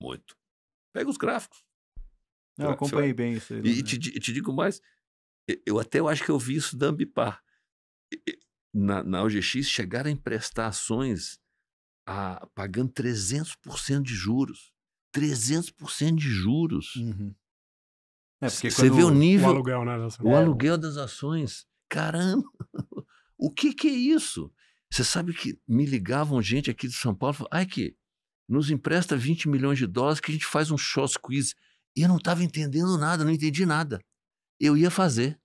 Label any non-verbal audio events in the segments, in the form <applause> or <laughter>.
Muito. Pega os gráficos. Não, eu acompanhei bem isso. Aí, e, né? te, te, digo mais, eu até eu acho que eu vi isso da Ambipar. Na, na OGX, chegaram a emprestar ações a, pagando 300% de juros. 300% de juros. Uhum. É, porque Você vê o nível. O aluguel, né, das ações. O aluguel das ações. Caramba! <laughs> O que, que é isso? Você sabe que me ligavam gente aqui de São Paulo, ai que nos empresta 20 milhões de dólares que a gente faz um short quiz. E eu não estava entendendo nada, não entendi nada. Eu ia fazer.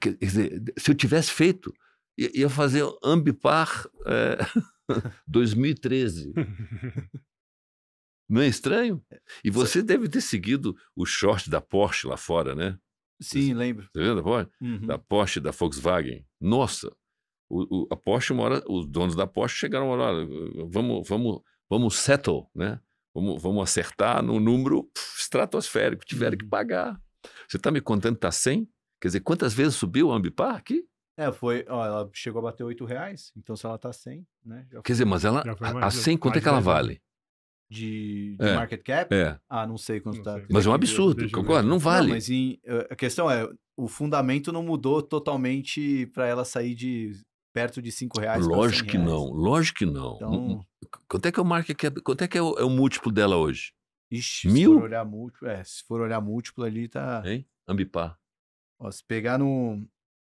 Quer dizer, se eu tivesse feito, ia fazer Ambipar é, 2013. <laughs> Não é estranho? E você Sim. deve ter seguido o short da Porsche lá fora, né? Sim, você, lembro. Você viu da Porsche? Uhum. Da Porsche da Volkswagen. Nossa! O, o, a Porsche mora, os donos da Porsche chegaram a hora, vamos, vamos vamos settle, né? Vamos, vamos acertar num número pff, estratosférico, tiveram que uhum. pagar. Você está me contando que está 100? Quer dizer, quantas vezes subiu a Ambipar aqui? É, foi, ó, ela chegou a bater 8 reais, então se ela está 100, né? Quer foi, dizer, mas ela, mais, a 100, quanto é que ela vale? De, de é, market cap? É. Ah, não sei quanto está. Mas é um absurdo, concordo. Não vale. Não, mas em, eh, a questão é, o fundamento não mudou totalmente para ela sair de perto de 5 reais? Lógico que reais? não, lógico que não. Então... Hum, hum, quanto é que é o market quanto é que é o, é o múltiplo dela hoje? Ixi, Mil? se for olhar múltiplo, é, se for olhar múltiplo ali tá... Hein? Ambipar. Ó, se pegar no...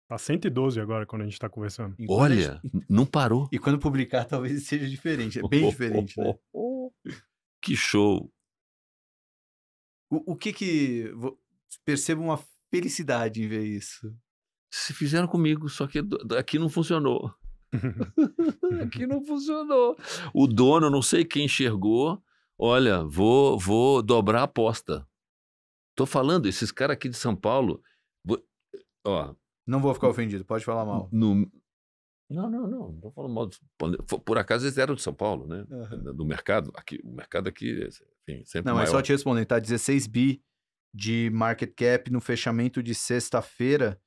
Tá 112 agora, quando a gente tá conversando. Enquanto Olha, gente... não parou. <laughs> E quando publicar, talvez <laughs> seja diferente. É bem diferente, né? <laughs> Que show! O, o que que... Percebo uma felicidade em ver isso se fizeram comigo, só que aqui não funcionou. <laughs> aqui não funcionou. O dono, não sei quem enxergou, olha, vou, vou dobrar a aposta. Tô falando, esses caras aqui de São Paulo, vou, ó. Não vou ficar ofendido, pode falar mal. No, não, não, não, não tô falando mal. Por acaso eles eram de São Paulo, né? Uhum. Do mercado, aqui, o mercado aqui, enfim, sempre Não, é maior. mas só te respondendo, tá 16 bi de market cap no fechamento de sexta-feira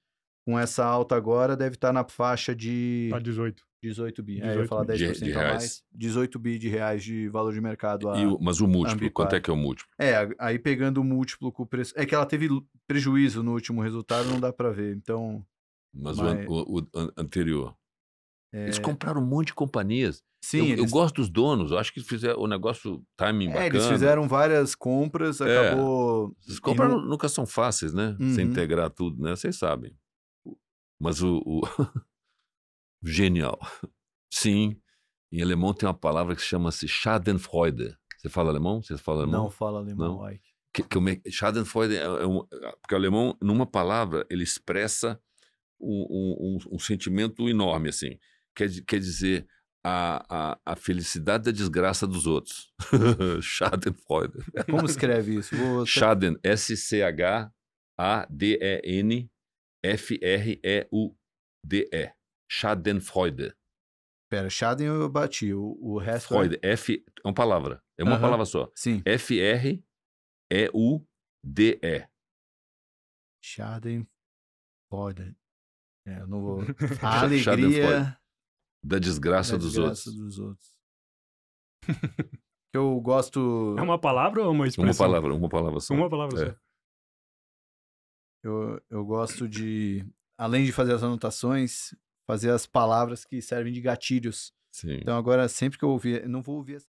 com essa alta agora, deve estar tá na faixa de. Tá 18. 18 bi. 18 é, eu ia falar 10% de, de reais. mais. 18 bi de reais de valor de mercado. A, o, mas o múltiplo, quanto é que é o múltiplo? É, aí pegando o múltiplo com o preço. É que ela teve prejuízo no último resultado, não dá para ver. Então. Mas, mas... O, o, o, anterior. É... Eles compraram um monte de companhias. Sim, eu, eles... eu gosto dos donos, eu acho que fizeram o negócio timing é, bacana. Eles fizeram várias compras, é, acabou. É. As compras não... nunca são fáceis, né? Uhum. Se integrar tudo, né? Vocês sabem. Mas o, o... <laughs> genial. Sim, em alemão tem uma palavra que chama-se Schadenfreude. Você fala alemão? Você fala alemão? Não fala alemão, Não? Que, que me... Schadenfreude é, é um... porque o alemão numa palavra ele expressa um, um, um sentimento enorme assim. Quer, quer dizer a, a, a, felicidade da desgraça dos outros. <laughs> Schadenfreude. Como escreve isso? Vou... <laughs> Schaden, S-C-H-A-D-E-N F-R-E-U-D-E. Schadenfreude. Pera, Schaden eu bati. O, o resto. É- Freude. É... F. É uma palavra. É uma uhum. palavra só. Sim. F-R-E-U-D-E. Schadenfreude. É, eu não vou. <laughs> A alegria. Da desgraça, da desgraça dos outros. Dos outros. <laughs> eu gosto. É uma palavra ou uma expressão? Uma palavra, uma palavra só. Uma palavra é. só. Eu, eu gosto de, além de fazer as anotações, fazer as palavras que servem de gatilhos. Sim. Então agora, sempre que eu ouvir, não vou ouvir